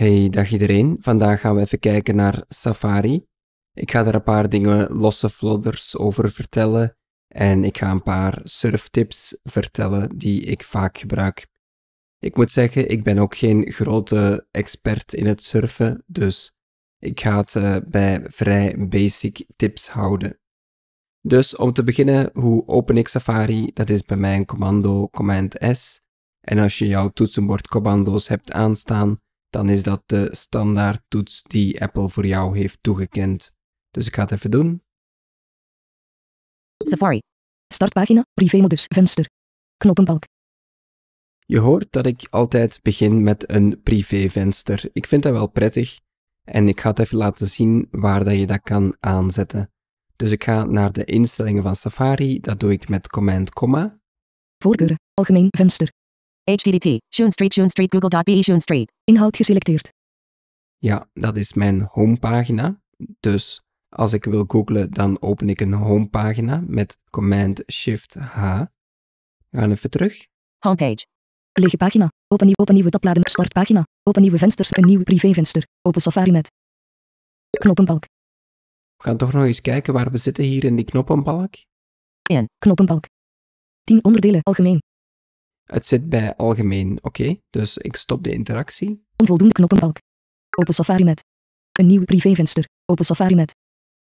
Hey, dag iedereen. Vandaag gaan we even kijken naar Safari. Ik ga er een paar dingen losse flodders over vertellen en ik ga een paar surftips vertellen die ik vaak gebruik. Ik moet zeggen, ik ben ook geen grote expert in het surfen, dus ik ga het eh, bij vrij basic tips houden. Dus om te beginnen, hoe open ik Safari? Dat is bij mij een commando Command S. En als je jouw toetsenbordcommando's hebt aanstaan, dan is dat de standaard toets die Apple voor jou heeft toegekend. Dus ik ga het even doen. Safari. Startpagina, privémodus, venster. Knoppenbalk. Je hoort dat ik altijd begin met een privévenster. Ik vind dat wel prettig en ik ga het even laten zien waar dat je dat kan aanzetten. Dus ik ga naar de instellingen van Safari, dat doe ik met command, comma. Voorkeuren, algemeen venster. HTTP, Shun Street, Street, google.be, Shun Street. Inhoud geselecteerd. Ja, dat is mijn homepagina. Dus als ik wil googlen, dan open ik een homepagina met Command-Shift-H. gaan even terug. Homepage. Lege pagina. Open, nieuw, open nieuwe tabbladen. Startpagina. Open nieuwe vensters. Een nieuw privévenster. Open Safari met. Knoppenbalk. We gaan toch nog eens kijken waar we zitten hier in die knoppenbalk. 1. Knoppenbalk. 10 onderdelen algemeen. Het zit bij algemeen, oké. Dus ik stop de interactie. Onvoldoende knoppenbalk. Open Safari met. Een nieuw privévenster. Open Safari met.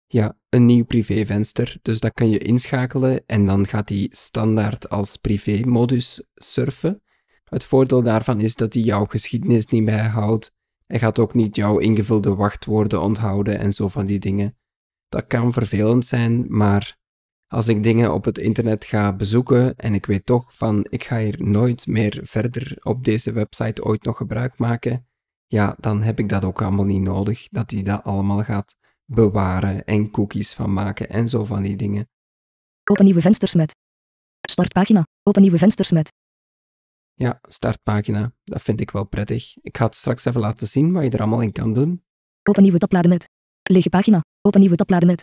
Ja, een nieuw privévenster. Dus dat kan je inschakelen en dan gaat hij standaard als privémodus surfen. Het voordeel daarvan is dat hij jouw geschiedenis niet bijhoudt. Hij gaat ook niet jouw ingevulde wachtwoorden onthouden en zo van die dingen. Dat kan vervelend zijn, maar als ik dingen op het internet ga bezoeken en ik weet toch van ik ga hier nooit meer verder op deze website ooit nog gebruik maken, ja, dan heb ik dat ook allemaal niet nodig, dat hij dat allemaal gaat bewaren en cookies van maken en zo van die dingen. Open nieuwe vensters met. Startpagina. Open nieuwe vensters met. Ja, startpagina. Dat vind ik wel prettig. Ik ga het straks even laten zien wat je er allemaal in kan doen. Open nieuwe tabbladen met. Lege pagina. Open nieuwe tabbladen met.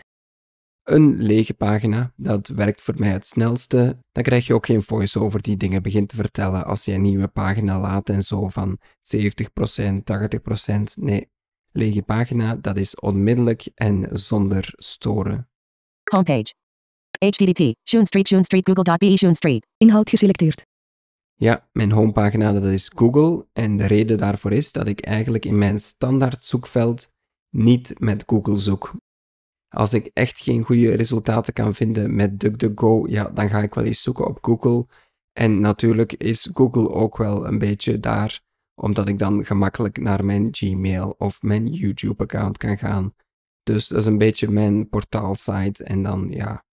Een lege pagina, dat werkt voor mij het snelste. Dan krijg je ook geen voice-over die dingen begint te vertellen als je een nieuwe pagina laat en zo van 70%, 80%. Nee, lege pagina, dat is onmiddellijk en zonder storen. Homepage. HTTP, Shunstreet, Street, Google.be, Shunstreet. E, Inhoud geselecteerd. Ja, mijn homepagina dat is Google en de reden daarvoor is dat ik eigenlijk in mijn standaard zoekveld niet met Google zoek. Als ik echt geen goede resultaten kan vinden met DuckDuckGo, ja, dan ga ik wel eens zoeken op Google. En natuurlijk is Google ook wel een beetje daar, omdat ik dan gemakkelijk naar mijn Gmail of mijn YouTube-account kan gaan. Dus dat is een beetje mijn portaalsite en dan ja,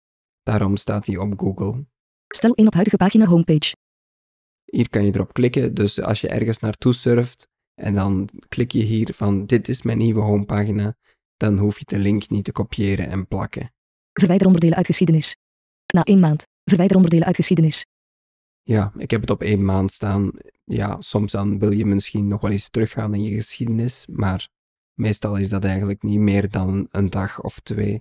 daarom staat hij op Google. Stel in op huidige pagina homepage. Hier kan je erop klikken, dus als je ergens naartoe surft en dan klik je hier van dit is mijn nieuwe homepagina, dan hoef je de link niet te kopiëren en plakken. Verwijder onderdelen uit geschiedenis. Na één maand. Verwijder onderdelen uit geschiedenis. Ja, ik heb het op één maand staan. Ja, soms dan wil je misschien nog wel eens teruggaan in je geschiedenis, maar meestal is dat eigenlijk niet meer dan een dag of twee.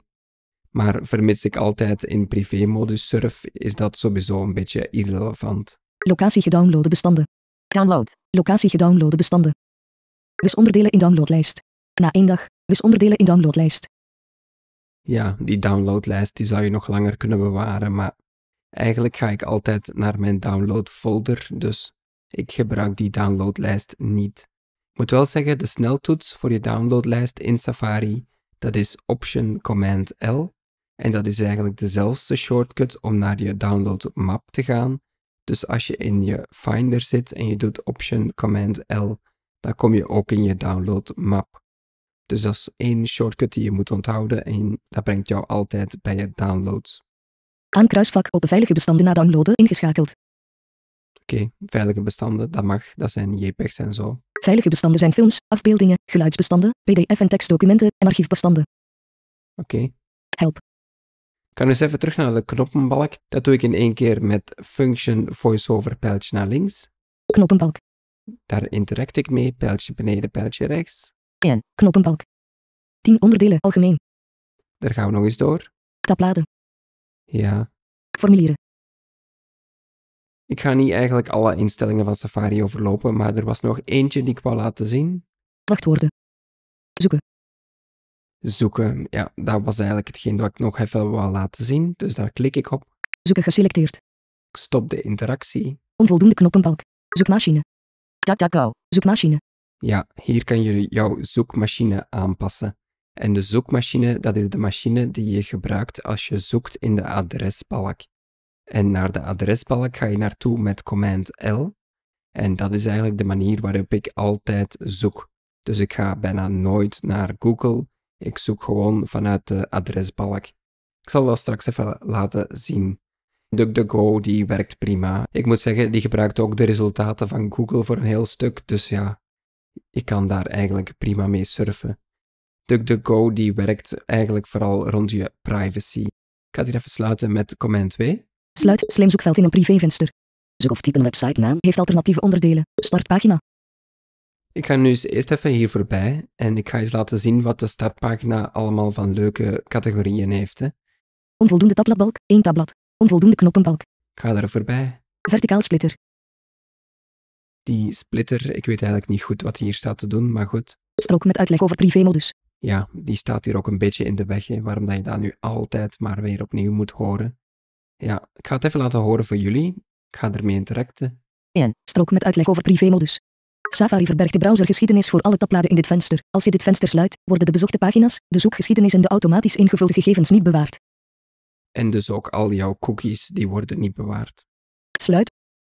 Maar vermits ik altijd in privémodus surf, is dat sowieso een beetje irrelevant. Locatie gedownloade bestanden. Download. Locatie gedownloade bestanden. Dus onderdelen in downloadlijst. Na één dag. Dus onderdelen in downloadlijst. Ja, die downloadlijst die zou je nog langer kunnen bewaren, maar eigenlijk ga ik altijd naar mijn downloadfolder, dus ik gebruik die downloadlijst niet. Ik moet wel zeggen, de sneltoets voor je downloadlijst in Safari, dat is Option Command L. En dat is eigenlijk dezelfde shortcut om naar je downloadmap te gaan. Dus als je in je Finder zit en je doet Option Command L, dan kom je ook in je downloadmap. Dus dat is één shortcut die je moet onthouden en dat brengt jou altijd bij je downloads. Aan kruisvak op veilige bestanden na downloaden ingeschakeld. Oké, veilige bestanden, dat mag, dat zijn JPEGs en zo. Veilige bestanden zijn films, afbeeldingen, geluidsbestanden, PDF en tekstdocumenten en archiefbestanden. Oké. Help. Ik kan eens even terug naar de knoppenbalk. Dat doe ik in één keer met function voiceover pijltje naar links. Knoppenbalk. Daar interact ik mee, pijltje beneden, pijltje rechts. En. Knoppenbalk. 10 onderdelen algemeen. Daar gaan we nog eens door. Tabbladen. Ja. Formulieren. Ik ga niet eigenlijk alle instellingen van Safari overlopen, maar er was nog eentje die ik wou laten zien. Wachtwoorden. Zoeken. Zoeken, ja, dat was eigenlijk hetgeen dat ik nog even wou laten zien, dus daar klik ik op. Zoeken geselecteerd. Ik stop de interactie. Onvoldoende knoppenbalk. Zoekmachine. DuckDuckGo. Zoekmachine. Ja, hier kan je jouw zoekmachine aanpassen. En de zoekmachine, dat is de machine die je gebruikt als je zoekt in de adresbalk. En naar de adresbalk ga je naartoe met command L. En dat is eigenlijk de manier waarop ik altijd zoek. Dus ik ga bijna nooit naar Google. Ik zoek gewoon vanuit de adresbalk. Ik zal dat straks even laten zien. DuckDuckGo, die werkt prima. Ik moet zeggen, die gebruikt ook de resultaten van Google voor een heel stuk. Dus ja, ik kan daar eigenlijk prima mee surfen. DuckDuckGo die werkt eigenlijk vooral rond je privacy. Ik ga hier even sluiten met comment 2. Sluit slim zoekveld in een privévenster. Zoek of typen een website naam heeft alternatieve onderdelen. Startpagina. Ik ga nu eens eerst even hier voorbij en ik ga eens laten zien wat de startpagina allemaal van leuke categorieën heeft. Hè. Onvoldoende tabbladbalk, één tabblad. Onvoldoende knoppenbalk. Ik ga daar voorbij. Verticaal splitter, die splitter, ik weet eigenlijk niet goed wat hier staat te doen, maar goed. Strook met uitleg over privémodus. Ja, die staat hier ook een beetje in de weg, waarom dat je dat nu altijd maar weer opnieuw moet horen. Ja, ik ga het even laten horen voor jullie. Ik ga ermee interacten. En Strook met uitleg over privémodus. Safari verbergt de browsergeschiedenis voor alle tabbladen in dit venster. Als je dit venster sluit, worden de bezochte pagina's, de zoekgeschiedenis en de automatisch ingevulde gegevens niet bewaard. En dus ook al jouw cookies, die worden niet bewaard. Sluit.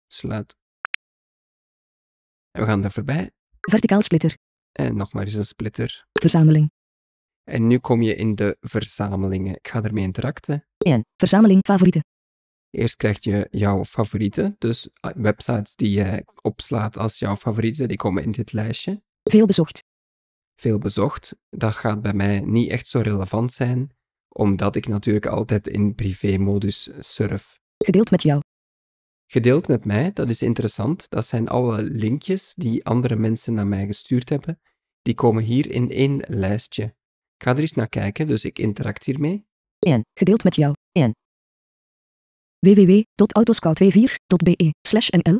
Sluit we gaan er voorbij. Verticaal splitter. En nog maar eens een splitter. Verzameling. En nu kom je in de verzamelingen. Ik ga ermee interacten. 1. Verzameling favorieten. Eerst krijg je jouw favorieten. Dus ah, websites die je opslaat als jouw favorieten, die komen in dit lijstje. Veel bezocht. Veel bezocht. Dat gaat bij mij niet echt zo relevant zijn, omdat ik natuurlijk altijd in privémodus surf. Gedeeld met jou gedeeld met mij. Dat is interessant. Dat zijn alle linkjes die andere mensen naar mij gestuurd hebben. Die komen hier in één lijstje. Ik ga er eens naar kijken, dus ik interact hiermee. 1. Gedeeld met jou. 1. www.autoscout24.be nl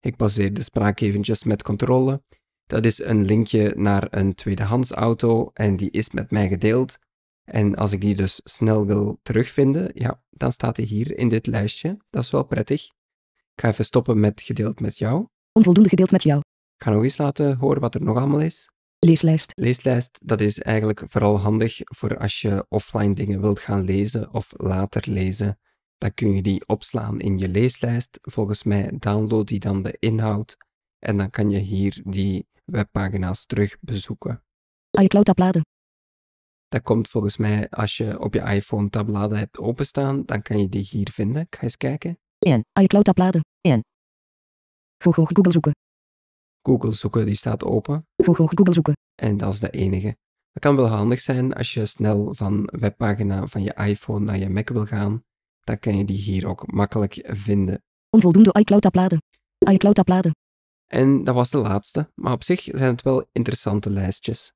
Ik baseer de spraak eventjes met controle. Dat is een linkje naar een tweedehands auto en die is met mij gedeeld. En als ik die dus snel wil terugvinden, ja, dan staat hij hier in dit lijstje. Dat is wel prettig. Ik ga even stoppen met gedeeld met jou. Onvoldoende gedeeld met jou. Ik ga nog eens laten horen wat er nog allemaal is. Leeslijst. Leeslijst, dat is eigenlijk vooral handig voor als je offline dingen wilt gaan lezen of later lezen. Dan kun je die opslaan in je leeslijst. Volgens mij download die dan de inhoud en dan kan je hier die webpagina's terug bezoeken. iCloud-uploaden. Dat komt volgens mij als je op je iPhone tabbladen hebt openstaan, dan kan je die hier vinden. Ik ga eens kijken. 1. iCloud tabbladen. 1. Google, Google zoeken. Google zoeken, die staat open. Google, Google zoeken. En dat is de enige. Dat kan wel handig zijn als je snel van webpagina van je iPhone naar je Mac wil gaan. Dan kan je die hier ook makkelijk vinden. Onvoldoende iCloud tabbladen. iCloud tabbladen. En dat was de laatste, maar op zich zijn het wel interessante lijstjes.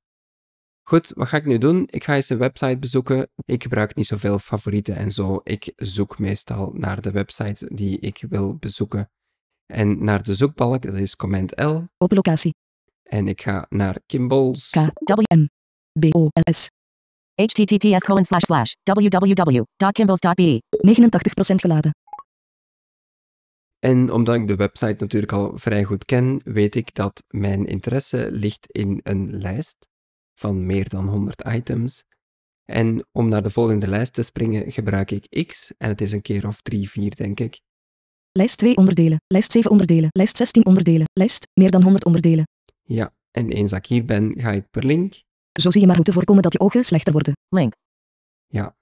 Goed, wat ga ik nu doen? Ik ga eens een website bezoeken. Ik gebruik niet zoveel favorieten en zo. Ik zoek meestal naar de website die ik wil bezoeken. En naar de zoekbalk, dat is command L. Op locatie. En ik ga naar Kimball's. K-W-M. B-O-L-S. https colon www.kimballs.be 89% geladen. En omdat ik de website natuurlijk al vrij goed ken, weet ik dat mijn interesse ligt in een lijst van meer dan 100 items. En om naar de volgende lijst te springen gebruik ik X en het is een keer of 3, 4 denk ik. Lijst 2 onderdelen, lijst 7 onderdelen, lijst 16 onderdelen, lijst meer dan 100 onderdelen. Ja, en eens ik hier ben, ga ik per link. Zo zie je maar hoe te voorkomen dat je ogen slechter worden. Link. Ja.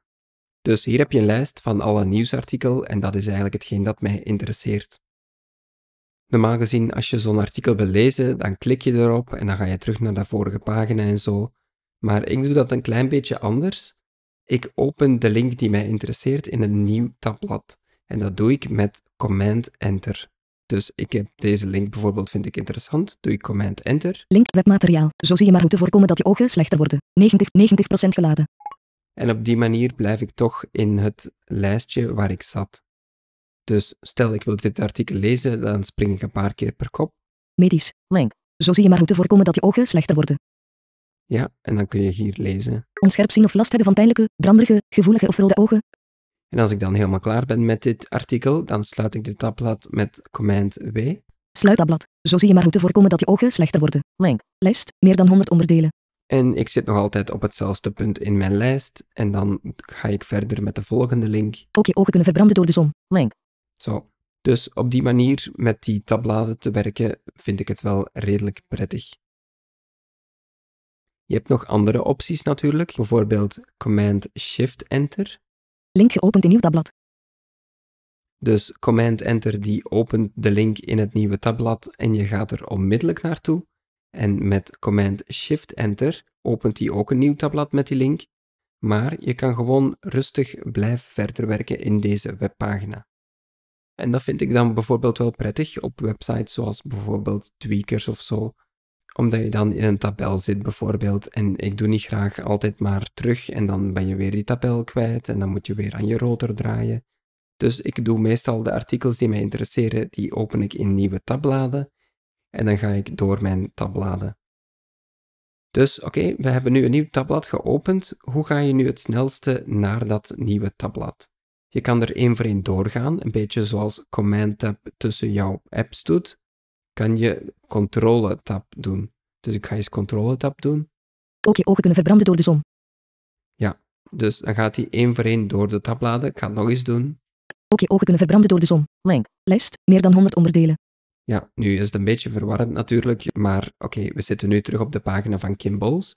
Dus hier heb je een lijst van alle nieuwsartikelen en dat is eigenlijk hetgeen dat mij interesseert. Normaal gezien, als je zo'n artikel wil lezen, dan klik je erop en dan ga je terug naar de vorige pagina en zo. Maar ik doe dat een klein beetje anders. Ik open de link die mij interesseert in een nieuw tabblad. En dat doe ik met Command-Enter. Dus ik heb deze link bijvoorbeeld vind ik interessant. Doe ik command enter. Link webmateriaal. Zo zie je maar hoe te voorkomen dat je ogen slechter worden. 90, 90% geladen. En op die manier blijf ik toch in het lijstje waar ik zat. Dus stel ik wil dit artikel lezen, dan spring ik een paar keer per kop. Medisch, link. Zo zie je maar hoe te voorkomen dat je ogen slechter worden. Ja, en dan kun je hier lezen. Onscherp zien of last hebben van pijnlijke, branderige, gevoelige of rode ogen. En als ik dan helemaal klaar ben met dit artikel, dan sluit ik dit tabblad met command W. Sluit tabblad. Zo zie je maar hoe te voorkomen dat je ogen slechter worden. Link. Lijst, meer dan 100 onderdelen. En ik zit nog altijd op hetzelfde punt in mijn lijst. En dan ga ik verder met de volgende link. Ook je ogen kunnen verbranden door de zon. Link. Zo. Dus op die manier met die tabbladen te werken vind ik het wel redelijk prettig. Je hebt nog andere opties natuurlijk, bijvoorbeeld Command-Shift-Enter. Link geopend in nieuw tabblad. Dus Command-Enter die opent de link in het nieuwe tabblad en je gaat er onmiddellijk naartoe. En met Command-Shift-Enter opent hij ook een nieuw tabblad met die link. Maar je kan gewoon rustig blijven verder werken in deze webpagina. En dat vind ik dan bijvoorbeeld wel prettig op websites zoals bijvoorbeeld Tweakers of zo. Omdat je dan in een tabel zit bijvoorbeeld. En ik doe niet graag altijd maar terug en dan ben je weer die tabel kwijt en dan moet je weer aan je rotor draaien. Dus ik doe meestal de artikels die mij interesseren, die open ik in nieuwe tabbladen. En dan ga ik door mijn tabbladen. Dus oké, we hebben nu een nieuw tabblad geopend. Hoe ga je nu het snelste naar dat nieuwe tabblad? Je kan er één voor één doorgaan, een beetje zoals Command-tab tussen jouw apps doet, kan je Controle-tab doen. Dus ik ga eens Controle-tab doen. Ook je ogen kunnen verbranden door de zon. Ja, dus dan gaat hij één voor één door de tabbladen. Ik ga het nog eens doen. Ook je ogen kunnen verbranden door de zon. Link. Lijst, meer dan 100 onderdelen. Ja, nu is het een beetje verwarrend natuurlijk, maar oké, we zitten nu terug op de pagina van Kimballs.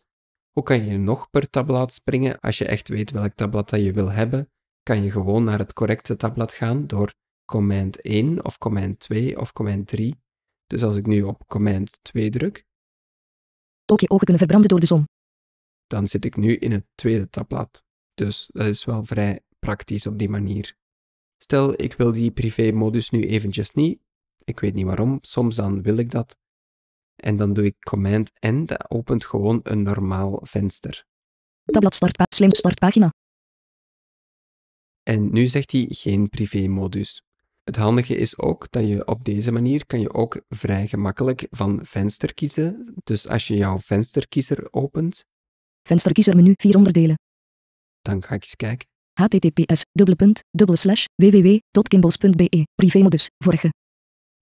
Hoe kan je nog per tabblad springen als je echt weet welk tabblad dat je wil hebben? kan je gewoon naar het correcte tabblad gaan door command 1 of command 2 of command 3. Dus als ik nu op command 2 druk. Ook je ogen kunnen verbranden door de zon. Dan zit ik nu in het tweede tabblad. Dus dat is wel vrij praktisch op die manier. Stel, ik wil die privé-modus nu eventjes niet. Ik weet niet waarom, soms dan wil ik dat. En dan doe ik command en dat opent gewoon een normaal venster. Tabblad startpagina, slim startpagina. En nu zegt hij geen privémodus. Het handige is ook dat je op deze manier kan je ook vrij gemakkelijk van venster kiezen. Dus als je jouw vensterkiezer opent. Vensterkiezermenu, 4 onderdelen. Dan ga ik eens kijken. https wwwkimbosbe Privémodus, vorige.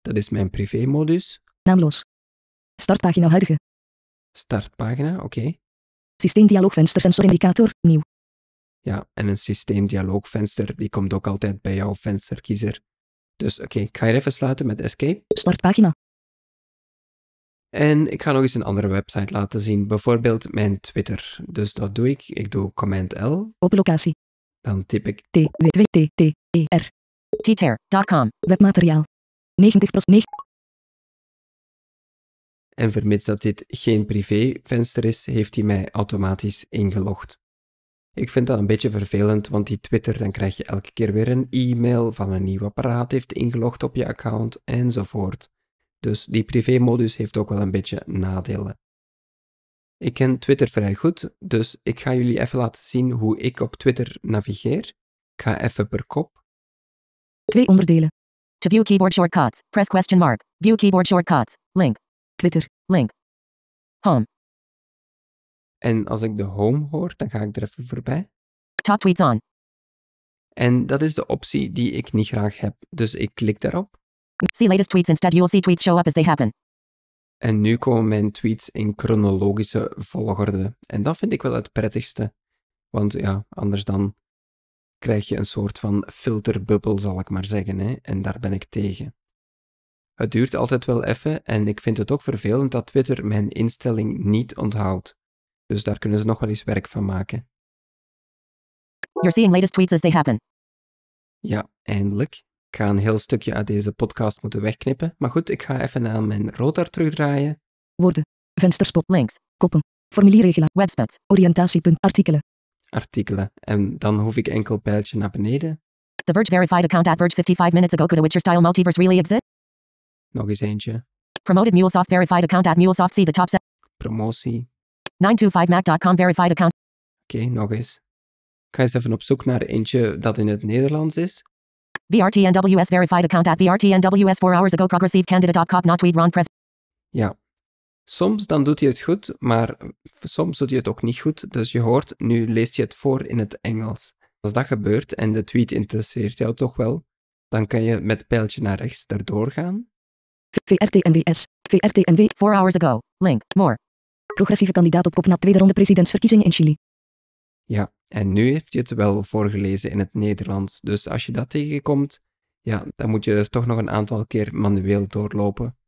Dat is mijn privémodus. Naamloos. Startpagina huidige. Startpagina, oké. Okay. Systeemdialoogvenster sensorindicator, nieuw. Ja, en een systeemdialoogvenster, die komt ook altijd bij jouw vensterkiezer. Dus oké, ik ga je even sluiten met escape. Startpagina. En ik ga nog eens een andere website laten zien, bijvoorbeeld mijn Twitter. Dus dat doe ik. Ik doe command L. Op locatie. Dan typ ik t w t t t e r twitter.com webmateriaal 90% En vermits dat dit geen privévenster is, heeft hij mij automatisch ingelogd. Ik vind dat een beetje vervelend, want die Twitter, dan krijg je elke keer weer een e-mail van een nieuw apparaat heeft ingelogd op je account enzovoort. Dus die privémodus heeft ook wel een beetje nadelen. Ik ken Twitter vrij goed, dus ik ga jullie even laten zien hoe ik op Twitter navigeer. Ik ga even per kop. Twee onderdelen. View keyboard shortcuts, Press question mark. View keyboard shortcuts. Link. Twitter. Link. Home. En als ik de home hoor, dan ga ik er even voorbij. Top tweets on. En dat is de optie die ik niet graag heb. Dus ik klik daarop. See latest tweets instead. see tweets show up as they happen. En nu komen mijn tweets in chronologische volgorde. En dat vind ik wel het prettigste. Want ja, anders dan krijg je een soort van filterbubbel, zal ik maar zeggen. Hè? En daar ben ik tegen. Het duurt altijd wel even en ik vind het ook vervelend dat Twitter mijn instelling niet onthoudt. Dus daar kunnen ze nog wel eens werk van maken. Ja, eindelijk. Ik ga een heel stukje uit deze podcast moeten wegknippen. Maar goed, ik ga even naar mijn rotor terugdraaien. Woorden. Vensterspot links. Koppen. Formulierregelen. Webspads. Oriëntatiepunt. Artikelen. Artikelen. En dan hoef ik enkel pijltje naar beneden. The Verge verified account at Verge 55 minutes ago. Could a Witcher style multiverse really exist? Nog eens eentje. Promoted MuleSoft verified account at MuleSoft. See the top set. Promotie. 925mac.com verified account. Oké, nog eens. Ik ga eens even op zoek naar eentje dat in het Nederlands is. VRTNWS verified account at VRTNWS 4 hours ago progressive not tweet Ron Press. Ja. Soms dan doet hij het goed, maar soms doet hij het ook niet goed. Dus je hoort, nu leest je het voor in het Engels. Als dat gebeurt en de tweet interesseert jou toch wel, dan kan je met pijltje naar rechts erdoor gaan. VRTNWS, VRTNW 4 hours ago, link, more. Progressieve kandidaat op kop na tweede ronde presidentsverkiezingen in Chili. Ja, en nu heeft je het wel voorgelezen in het Nederlands. Dus als je dat tegenkomt, ja, dan moet je toch nog een aantal keer manueel doorlopen.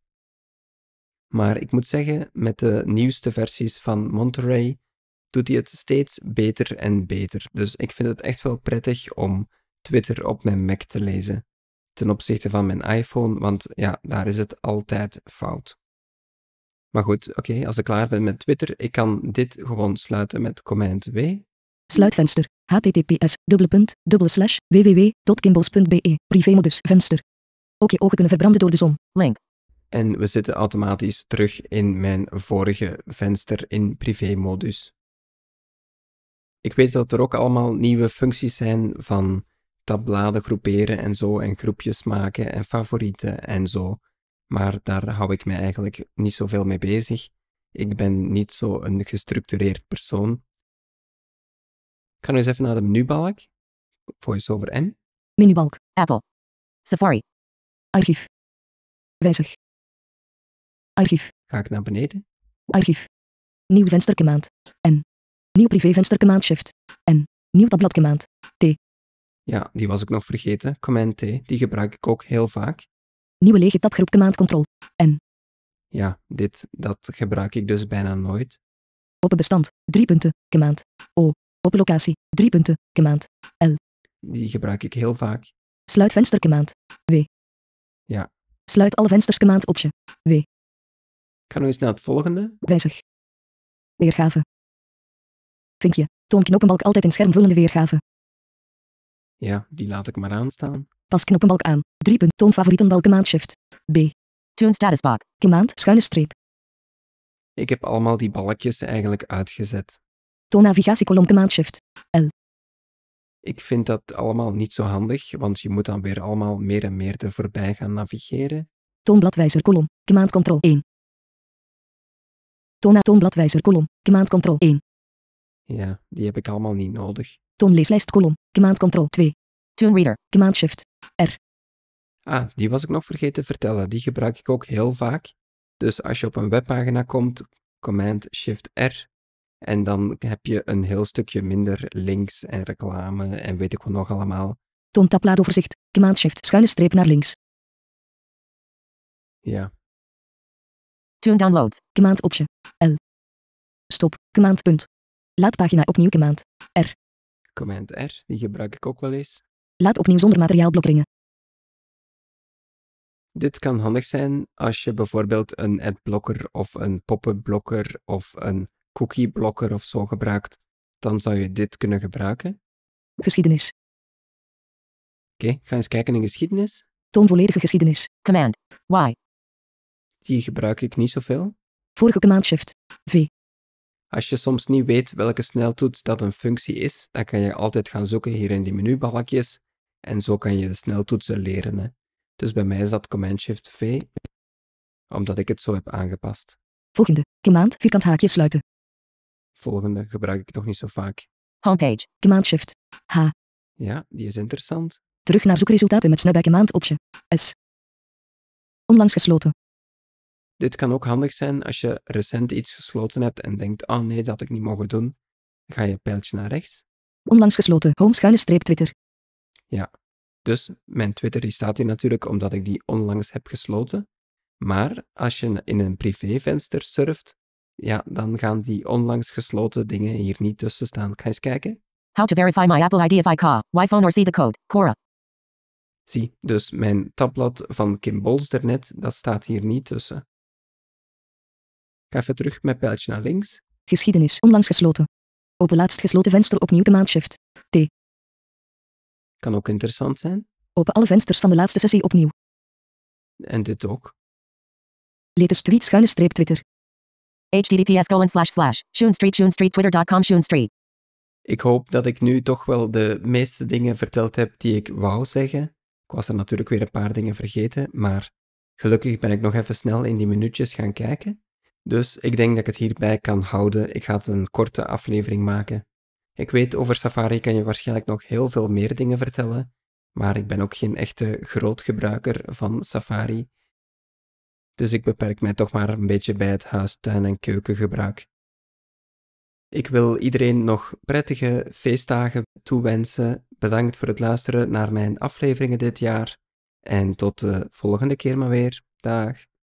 Maar ik moet zeggen, met de nieuwste versies van Monterey doet hij het steeds beter en beter. Dus ik vind het echt wel prettig om Twitter op mijn Mac te lezen ten opzichte van mijn iPhone, want ja, daar is het altijd fout. Maar goed, oké, als ik klaar ben met Twitter, ik kan dit gewoon sluiten met command W. Sluitvenster, https, e. privémodus, venster. Ook je ogen kunnen verbranden door de zon, link. En we zitten automatisch terug in mijn vorige venster in privémodus. Ik weet dat er ook allemaal nieuwe functies zijn van tabbladen groeperen en zo, en groepjes maken en favorieten en zo maar daar hou ik me eigenlijk niet zoveel mee bezig. Ik ben niet zo een gestructureerd persoon. Ik ga nu eens even naar de menubalk. over M. Menubalk. Apple. Safari. Archief. Wijzig. Archief. Ga ik naar beneden. Archief. Nieuw vensterkemaand. N. Nieuw privévensterkemaand shift. N. Nieuw tabbladkemaand. T. Ja, die was ik nog vergeten. Comment T. Die gebruik ik ook heel vaak. Nieuwe lege tabgroep command N. Ja, dit, dat gebruik ik dus bijna nooit. Open bestand, drie punten, command. O. Open locatie, drie punten, command. L. Die gebruik ik heel vaak. Sluit venster, command. W. Ja. Sluit alle vensters, command, optie. W. Ik ga nu eens naar het volgende. Wijzig. Weergave. je Toon knoppenbalk altijd in schermvullende weergave. Ja, die laat ik maar aanstaan. Pas knoppenbalk aan. 3. Toon favorieten favorietenbalken maandshift. B. Toon statusbalk. Command schuine streep. Ik heb allemaal die balkjes eigenlijk uitgezet. Toon navigatiekolom shift. L. Ik vind dat allemaal niet zo handig, want je moet dan weer allemaal meer en meer er voorbij gaan navigeren. Toon bladwijzer kolom. Command control 1. Toon toonbladwijzer kolom. Command control 1. Ja, die heb ik allemaal niet nodig. Toon leeslijst kolom. Command control 2. Toon reader. Command shift. R. Ah, die was ik nog vergeten te vertellen. Die gebruik ik ook heel vaak. Dus als je op een webpagina komt, Command-Shift-R. En dan heb je een heel stukje minder links en reclame en weet ik wat nog allemaal. Toontapblaadoverzicht, Command-Shift, schuine streep naar links. Ja. Toon download. Command optie L. Stop. Command punt. Laat pagina opnieuw command. R. Command R, die gebruik ik ook wel eens. Laat opnieuw zonder materiaal brengen. Dit kan handig zijn als je bijvoorbeeld een adblocker of een pop-up blokker of een cookie blokker of zo gebruikt. Dan zou je dit kunnen gebruiken. Geschiedenis. Oké, okay, ga eens kijken in geschiedenis. Toon volledige geschiedenis. Command. Y. Die gebruik ik niet zoveel. Vorige command shift. V. Als je soms niet weet welke sneltoets dat een functie is, dan kan je altijd gaan zoeken hier in die menubalkjes en zo kan je de sneltoetsen leren. Hè. Dus bij mij is dat Command Shift V, omdat ik het zo heb aangepast. Volgende. Command vierkant haakje sluiten. Volgende gebruik ik nog niet zo vaak. Homepage. Command Shift H. Ja, die is interessant. Terug naar zoekresultaten met snelbij Command opje. S. Onlangs gesloten. Dit kan ook handig zijn als je recent iets gesloten hebt en denkt, ah oh nee, dat had ik niet mogen doen. ga je pijltje naar rechts. Onlangs gesloten, home schuine streep Twitter. Ja, dus mijn Twitter staat hier natuurlijk omdat ik die onlangs heb gesloten. Maar als je in een privévenster surft, ja, dan gaan die onlangs gesloten dingen hier niet tussen staan. Ga eens kijken. How to verify my Apple ID if I call, why phone or see the code, Cora. Zie, dus mijn tabblad van Kim Bols daarnet, dat staat hier niet tussen. Ik ga even terug met pijltje naar links. Geschiedenis onlangs gesloten. Open laatst gesloten venster opnieuw de maandshift. T. Kan ook interessant zijn. Open alle vensters van de laatste sessie opnieuw. En dit ook. Latest dus tweet schuine streep Twitter. https colon slash slash Ik hoop dat ik nu toch wel de meeste dingen verteld heb die ik wou zeggen. Ik was er natuurlijk weer een paar dingen vergeten, maar gelukkig ben ik nog even snel in die minuutjes gaan kijken. Dus ik denk dat ik het hierbij kan houden. Ik ga het een korte aflevering maken. Ik weet, over Safari kan je waarschijnlijk nog heel veel meer dingen vertellen, maar ik ben ook geen echte groot gebruiker van Safari. Dus ik beperk mij toch maar een beetje bij het huis, en keukengebruik. Ik wil iedereen nog prettige feestdagen toewensen. Bedankt voor het luisteren naar mijn afleveringen dit jaar. En tot de volgende keer maar weer. Dag.